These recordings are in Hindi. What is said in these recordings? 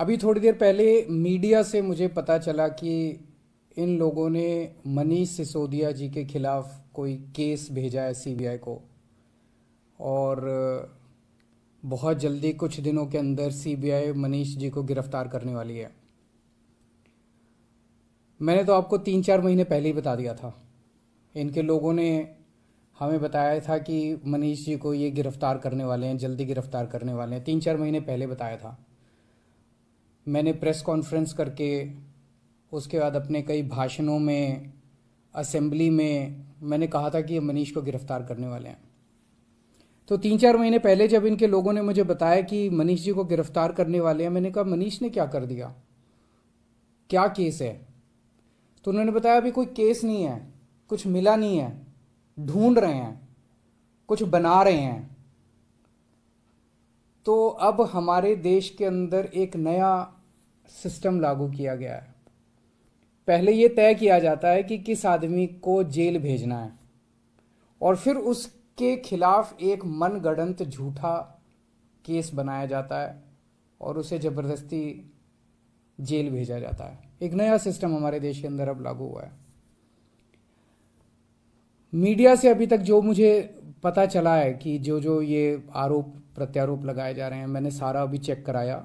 अभी थोड़ी देर पहले मीडिया से मुझे पता चला कि इन लोगों ने मनीष सिसोदिया जी के खिलाफ कोई केस भेजा है सीबीआई को और बहुत जल्दी कुछ दिनों के अंदर सीबीआई मनीष जी को गिरफ्तार करने वाली है मैंने तो आपको तीन चार महीने पहले ही बता दिया था इनके लोगों ने हमें बताया था कि मनीष जी को ये गिरफ्तार करने वाले हैं जल्दी गिरफ्तार करने वाले हैं तीन चार महीने पहले बताया था मैंने प्रेस कॉन्फ्रेंस करके उसके बाद अपने कई भाषणों में असेंबली में मैंने कहा था कि मनीष को गिरफ्तार करने वाले हैं तो तीन चार महीने पहले जब इनके लोगों ने मुझे बताया कि मनीष जी को गिरफ्तार करने वाले हैं मैंने कहा मनीष ने क्या कर दिया क्या केस है तो उन्होंने बताया अभी कोई केस नहीं है कुछ मिला नहीं है ढूंढ रहे हैं कुछ बना रहे हैं तो अब हमारे देश के अंदर एक नया सिस्टम लागू किया गया है पहले ये तय किया जाता है कि किस आदमी को जेल भेजना है और फिर उसके खिलाफ एक मनगढ़ंत झूठा केस बनाया जाता है और उसे ज़बरदस्ती जेल भेजा जाता है एक नया सिस्टम हमारे देश के अंदर अब लागू हुआ है मीडिया से अभी तक जो मुझे पता चला है कि जो जो ये आरोप प्रत्यारोप लगाए जा रहे हैं मैंने सारा अभी चेक कराया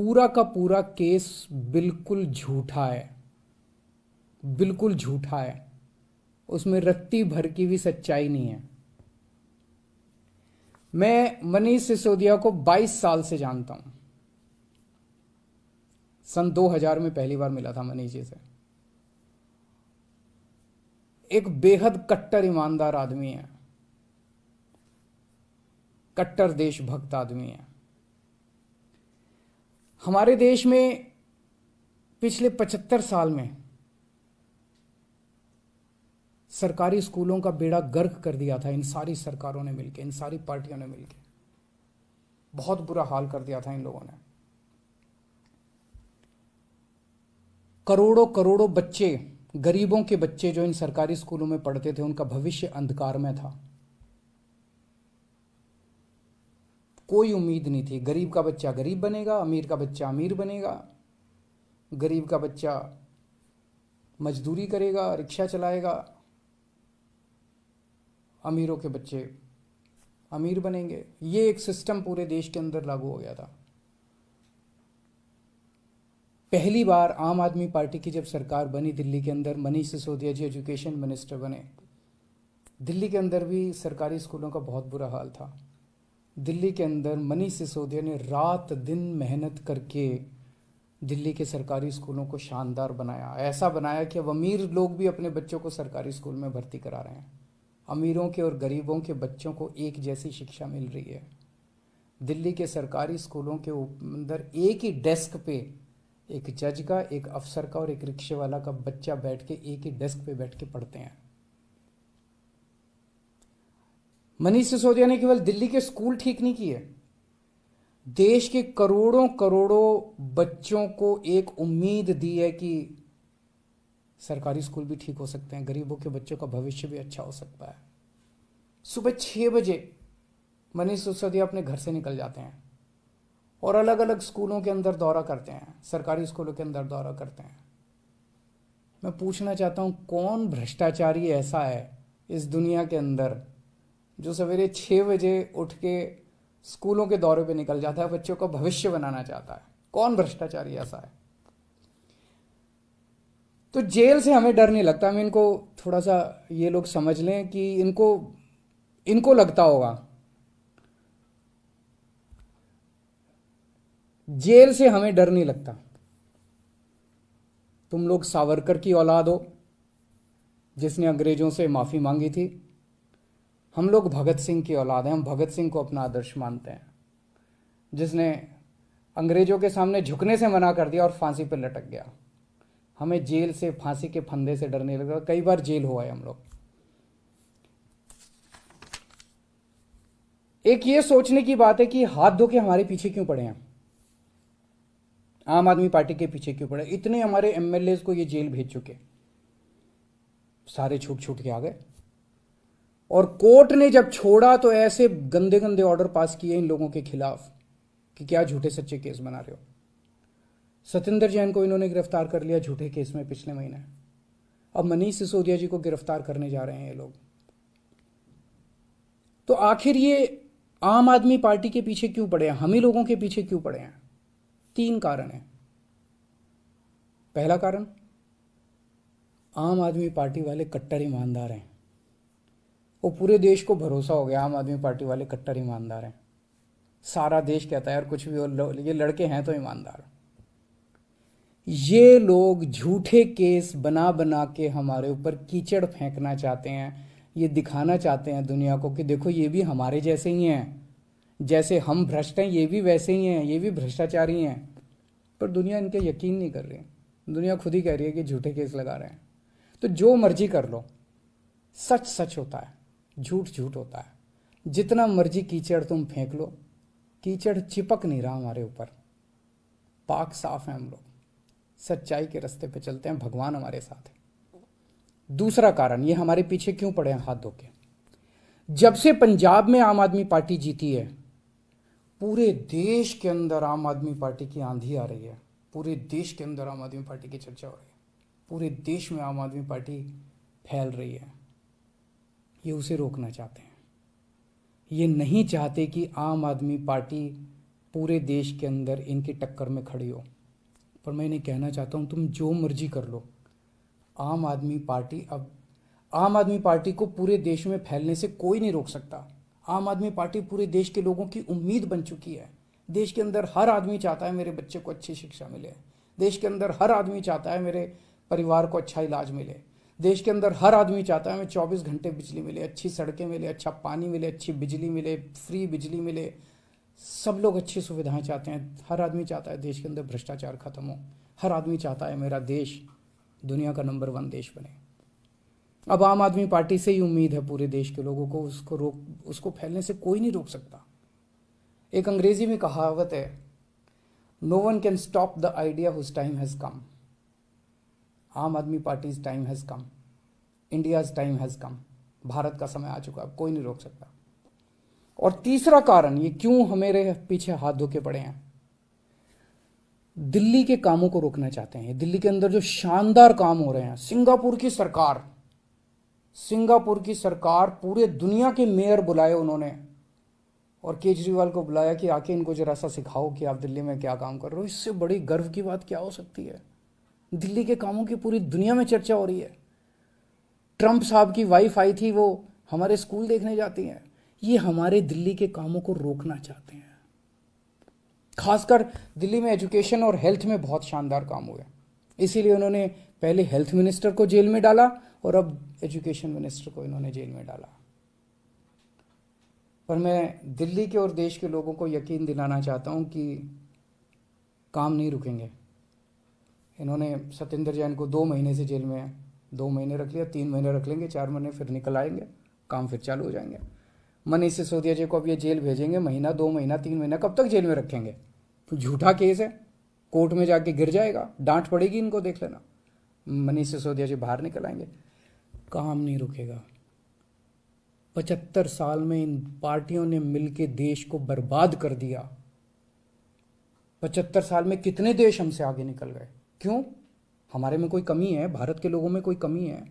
पूरा का पूरा केस बिल्कुल झूठा है बिल्कुल झूठा है उसमें रत्ती भर की भी सच्चाई नहीं है मैं मनीष सिसोदिया को 22 साल से जानता हूं सन 2000 में पहली बार मिला था मनीष जी से एक बेहद कट्टर ईमानदार आदमी है कट्टर देशभक्त आदमी है हमारे देश में पिछले पचहत्तर साल में सरकारी स्कूलों का बेड़ा गर्क कर दिया था इन सारी सरकारों ने मिलकर इन सारी पार्टियों ने मिलकर बहुत बुरा हाल कर दिया था इन लोगों ने करोड़ों करोड़ों बच्चे गरीबों के बच्चे जो इन सरकारी स्कूलों में पढ़ते थे उनका भविष्य अंधकार में था कोई उम्मीद नहीं थी गरीब का बच्चा गरीब बनेगा अमीर का बच्चा अमीर बनेगा गरीब का बच्चा मजदूरी करेगा रिक्शा चलाएगा अमीरों के बच्चे अमीर बनेंगे ये एक सिस्टम पूरे देश के अंदर लागू हो गया था पहली बार आम आदमी पार्टी की जब सरकार बनी दिल्ली के अंदर मनीष सिसोदिया जी एजुकेशन मिनिस्टर बने दिल्ली के अंदर भी सरकारी स्कूलों का बहुत बुरा हाल था दिल्ली के अंदर मनीष सिसोदिया ने रात दिन मेहनत करके दिल्ली के सरकारी स्कूलों को शानदार बनाया ऐसा बनाया कि अब अमीर लोग भी अपने बच्चों को सरकारी स्कूल में भर्ती करा रहे हैं अमीरों के और गरीबों के बच्चों को एक जैसी शिक्षा मिल रही है दिल्ली के सरकारी स्कूलों के अंदर एक ही डेस्क पे एक जज का एक अफसर का और एक रिक्शे वाला का बच्चा बैठ के एक ही डेस्क पे बैठ के पढ़ते हैं मनीष सिसोदिया ने केवल दिल्ली के स्कूल ठीक नहीं किए देश के करोड़ों करोड़ों बच्चों को एक उम्मीद दी है कि सरकारी स्कूल भी ठीक हो सकते हैं गरीबों के बच्चों का भविष्य भी अच्छा हो सकता है सुबह छः बजे मनीष सिसोदिया अपने घर से निकल जाते हैं और अलग अलग स्कूलों के अंदर दौरा करते हैं सरकारी स्कूलों के अंदर दौरा करते हैं मैं पूछना चाहता हूँ कौन भ्रष्टाचारी ऐसा है इस दुनिया के अंदर जो सवेरे छः बजे उठ के स्कूलों के दौरे पे निकल जाता है बच्चों का भविष्य बनाना चाहता है कौन भ्रष्टाचारी ऐसा है तो जेल से हमें डर नहीं लगता हम इनको थोड़ा सा ये लोग समझ लें कि इनको इनको लगता होगा जेल से हमें डर नहीं लगता तुम लोग सावरकर की औलाद हो जिसने अंग्रेजों से माफी मांगी थी हम लोग भगत सिंह की औलाद हैं हम भगत सिंह को अपना आदर्श मानते हैं जिसने अंग्रेजों के सामने झुकने से मना कर दिया और फांसी पर लटक गया हमें जेल से फांसी के फंदे से डरने लगा कई बार जेल हुआ है हम लोग एक ये सोचने की बात है कि हाथ धो के हमारे पीछे क्यों पड़े हैं आम आदमी पार्टी के पीछे क्यों पड़े इतने हमारे एमएलए को ये जेल भेज चुके सारे छूट छूट के आ गए और कोर्ट ने जब छोड़ा तो ऐसे गंदे गंदे ऑर्डर पास किए इन लोगों के खिलाफ कि क्या झूठे सच्चे केस बना रहे हो सत्येंद्र जैन को इन्होंने गिरफ्तार कर लिया झूठे केस में पिछले महीने अब मनीष सिसोदिया जी को गिरफ्तार करने जा रहे हैं ये लोग तो आखिर ये आम आदमी पार्टी के पीछे क्यों पड़े हैं हम ही लोगों के पीछे क्यों पड़े हैं तीन कारण हैं पहला कारण आम आदमी पार्टी वाले कट्टर ईमानदार हैं वो पूरे देश को भरोसा हो गया आम आदमी पार्टी वाले कट्टर ईमानदार हैं सारा देश कहता है यार कुछ भी और ये लड़के हैं तो ईमानदार ये लोग झूठे केस बना बना के हमारे ऊपर कीचड़ फेंकना चाहते हैं ये दिखाना चाहते हैं दुनिया को कि देखो ये भी हमारे जैसे ही हैं जैसे हम भ्रष्ट हैं ये भी वैसे ही हैं ये भी भ्रष्टाचारी हैं पर दुनिया इनके यकीन नहीं कर रही दुनिया खुद ही कह रही है कि झूठे केस लगा रहे हैं तो जो मर्जी कर लो सच सच होता है झूठ झूठ होता है जितना मर्जी कीचड़ तुम फेंक लो कीचड़ चिपक नहीं रहा हमारे ऊपर पाक साफ है हम लोग सच्चाई के रास्ते पे चलते हैं भगवान हमारे साथ है दूसरा कारण ये हमारे पीछे क्यों पड़े हैं हाथ धो के जब से पंजाब में आम आदमी पार्टी जीती है पूरे देश के अंदर आम आदमी पार्टी की आंधी आ रही है पूरे देश के अंदर आम आदमी पार्टी की चर्चा हो रही है पूरे देश में आम आदमी पार्टी फैल रही है ये उसे रोकना चाहते हैं ये नहीं चाहते कि आम आदमी पार्टी पूरे देश के अंदर इनकी टक्कर में खड़ी हो पर मैं इन्हें कहना चाहता हूँ तुम जो मर्जी कर लो आम आदमी पार्टी अब आम आदमी पार्टी को पूरे देश में फैलने से कोई नहीं रोक सकता आम आदमी पार्टी पूरे देश के लोगों की उम्मीद बन चुकी है देश के अंदर हर आदमी चाहता है मेरे बच्चे को अच्छी शिक्षा मिले देश के अंदर हर आदमी चाहता है मेरे परिवार को अच्छा इलाज मिले देश के अंदर हर आदमी चाहता है हमें चौबीस घंटे बिजली मिले अच्छी सड़कें मिले अच्छा पानी मिले अच्छी बिजली मिले फ्री बिजली मिले सब लोग अच्छी सुविधाएं चाहते हैं हर आदमी चाहता है देश के अंदर भ्रष्टाचार खत्म हो हर आदमी चाहता है मेरा देश दुनिया का नंबर वन देश बने अब आम आदमी पार्टी से ही उम्मीद है पूरे देश के लोगों को उसको रोक उसको फैलने से कोई नहीं रोक सकता एक अंग्रेजी में कहावत है no one can stop the idea whose time has come Aam Aadmi party's time has come India's time has come Bharat का समय आ चुका है कोई नहीं रोक सकता और तीसरा कारण ये क्यों हमारे पीछे हाथ धोके पड़े हैं दिल्ली के कामों को रोकना चाहते हैं दिल्ली के अंदर जो शानदार काम हो रहे हैं सिंगापुर की सरकार सिंगापुर की सरकार पूरे दुनिया के मेयर बुलाए उन्होंने और केजरीवाल को बुलाया कि आके इनको जरा सा सिखाओ कि आप दिल्ली में क्या काम कर रहे हो इससे बड़ी गर्व की बात क्या हो सकती है दिल्ली के कामों की पूरी दुनिया में चर्चा हो रही है ट्रंप साहब की वाइफ आई थी वो हमारे स्कूल देखने जाती हैं ये हमारे दिल्ली के कामों को रोकना चाहते हैं खासकर दिल्ली में एजुकेशन और हेल्थ में बहुत शानदार काम हुए इसीलिए उन्होंने पहले हेल्थ मिनिस्टर को जेल में डाला और अब एजुकेशन मिनिस्टर को इन्होंने जेल में डाला पर मैं दिल्ली के और देश के लोगों को यकीन दिलाना चाहता हूं कि काम नहीं रुकेंगे इन्होंने सत्येंद्र जैन को दो महीने से जेल में दो महीने रख लिया तीन महीने रख लेंगे चार महीने फिर निकल आएंगे काम फिर चालू हो जाएंगे मनीष सिसोदिया जी को अब ये जेल भेजेंगे महीना दो महीना तीन महीना कब तक जेल में रखेंगे तो झूठा केस है कोर्ट में जाके गिर जाएगा डांट पड़ेगी इनको देख लेना मनीष सिसोदिया जी बाहर निकल आएंगे काम नहीं रुकेगा पचहत्तर साल में इन पार्टियों ने मिलके देश को बर्बाद कर दिया पचहत्तर साल में कितने देश हमसे आगे निकल गए क्यों हमारे में कोई कमी है भारत के लोगों में कोई कमी है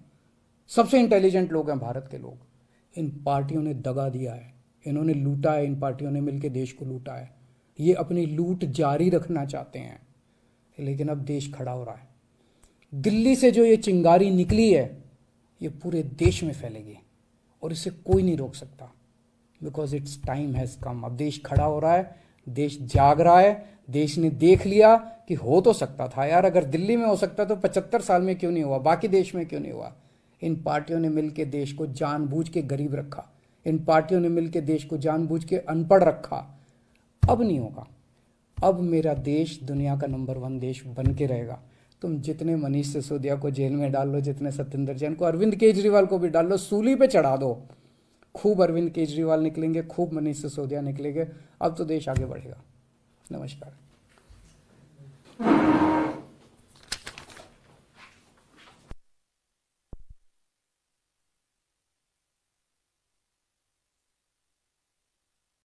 सबसे इंटेलिजेंट लोग हैं भारत के लोग इन पार्टियों ने दगा दिया है इन्होंने लूटा है इन पार्टियों ने मिलकर देश को लूटा है ये अपनी लूट जारी रखना चाहते हैं लेकिन अब देश खड़ा हो रहा है दिल्ली से जो ये चिंगारी निकली है ये पूरे देश में फैलेगी और इसे कोई नहीं रोक सकता because it's time has come अब देश खड़ा हो रहा है देश जाग रहा है देश ने देख लिया कि हो तो सकता था यार अगर दिल्ली में हो सकता तो पचहत्तर साल में क्यों नहीं हुआ बाकी देश में क्यों नहीं हुआ इन पार्टियों ने मिलकर देश को जानबूझ के गरीब रखा इन पार्टियों ने मिलकर देश को जानबूझ के अनपढ़ रखा अब नहीं होगा अब मेरा देश दुनिया का नंबर वन देश बन के रहेगा तुम जितने मनीष सिसोदिया को जेल में डाल लो जितने सत्येंद्र जैन को अरविंद केजरीवाल को भी डाल लो सूली पे चढ़ा दो खूब अरविंद केजरीवाल निकलेंगे खूब मनीष सिसोदिया निकलेंगे अब तो देश आगे बढ़ेगा नमस्कार Thank you.